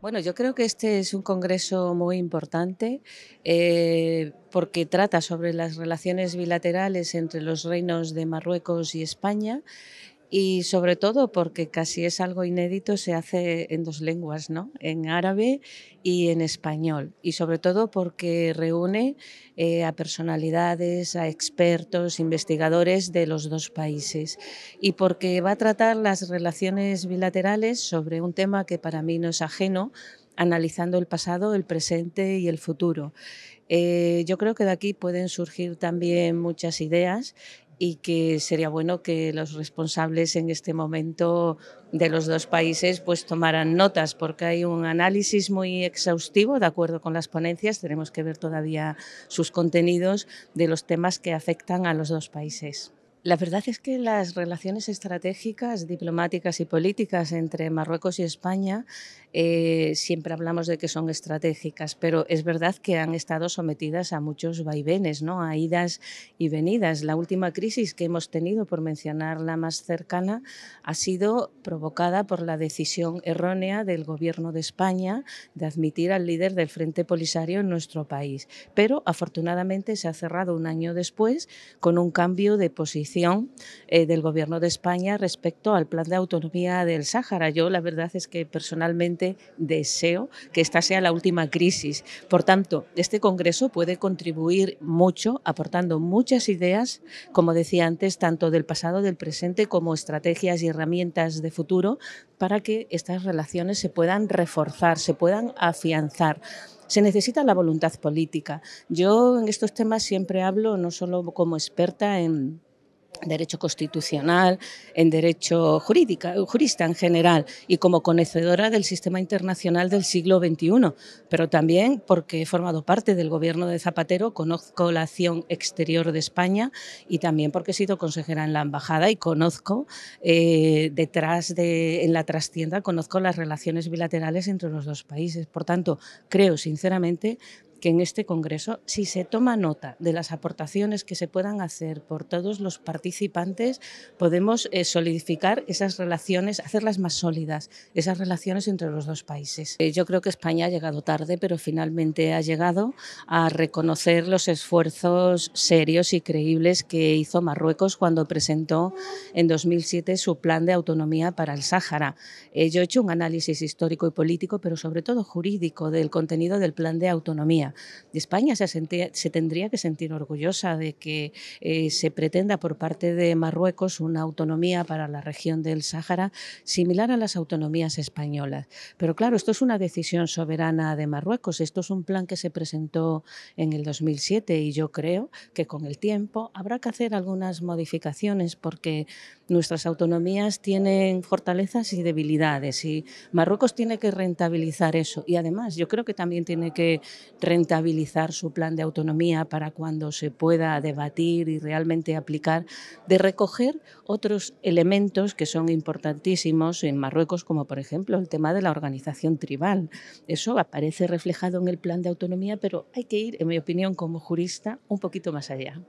Bueno, yo creo que este es un congreso muy importante eh, porque trata sobre las relaciones bilaterales entre los reinos de Marruecos y España y sobre todo porque casi es algo inédito, se hace en dos lenguas, ¿no? en árabe y en español, y sobre todo porque reúne eh, a personalidades, a expertos, investigadores de los dos países, y porque va a tratar las relaciones bilaterales sobre un tema que para mí no es ajeno, analizando el pasado, el presente y el futuro. Eh, yo creo que de aquí pueden surgir también muchas ideas y que sería bueno que los responsables en este momento de los dos países pues tomaran notas porque hay un análisis muy exhaustivo de acuerdo con las ponencias tenemos que ver todavía sus contenidos de los temas que afectan a los dos países. La verdad es que las relaciones estratégicas, diplomáticas y políticas entre Marruecos y España eh, siempre hablamos de que son estratégicas, pero es verdad que han estado sometidas a muchos vaivenes, ¿no? a idas y venidas. La última crisis que hemos tenido, por mencionar la más cercana, ha sido provocada por la decisión errónea del Gobierno de España de admitir al líder del Frente Polisario en nuestro país. Pero afortunadamente se ha cerrado un año después con un cambio de posición eh, del Gobierno de España respecto al plan de autonomía del Sáhara. Yo la verdad es que personalmente deseo que esta sea la última crisis. Por tanto, este Congreso puede contribuir mucho, aportando muchas ideas, como decía antes, tanto del pasado, del presente, como estrategias y herramientas de futuro, para que estas relaciones se puedan reforzar, se puedan afianzar se necesita la voluntad política. Yo en estos temas siempre hablo, no solo como experta en derecho constitucional, en derecho jurídica, jurista en general y como conocedora del sistema internacional del siglo XXI, pero también porque he formado parte del gobierno de Zapatero, conozco la acción exterior de España y también porque he sido consejera en la embajada y conozco eh, detrás de, en la trastienda, conozco las relaciones bilaterales entre los dos países. Por tanto, creo sinceramente que en este Congreso, si se toma nota de las aportaciones que se puedan hacer por todos los participantes, podemos eh, solidificar esas relaciones, hacerlas más sólidas, esas relaciones entre los dos países. Eh, yo creo que España ha llegado tarde, pero finalmente ha llegado a reconocer los esfuerzos serios y creíbles que hizo Marruecos cuando presentó en 2007 su plan de autonomía para el Sáhara. Eh, yo he hecho un análisis histórico y político, pero sobre todo jurídico, del contenido del plan de autonomía de España. Se, tendría que sentir orgullosa de que eh, se pretenda por parte de Marruecos una autonomía para la región del Sáhara similar a las autonomías españolas. Pero claro, esto es una decisión soberana de Marruecos. Esto es un plan que se presentó en el 2007 y yo creo que con el tiempo habrá que hacer algunas modificaciones porque nuestras autonomías tienen fortalezas y debilidades y Marruecos tiene que rentabilizar eso. Y además yo creo que también tiene que rentabilizar rentabilizar su plan de autonomía para cuando se pueda debatir y realmente aplicar, de recoger otros elementos que son importantísimos en Marruecos, como por ejemplo el tema de la organización tribal. Eso aparece reflejado en el plan de autonomía, pero hay que ir, en mi opinión, como jurista, un poquito más allá.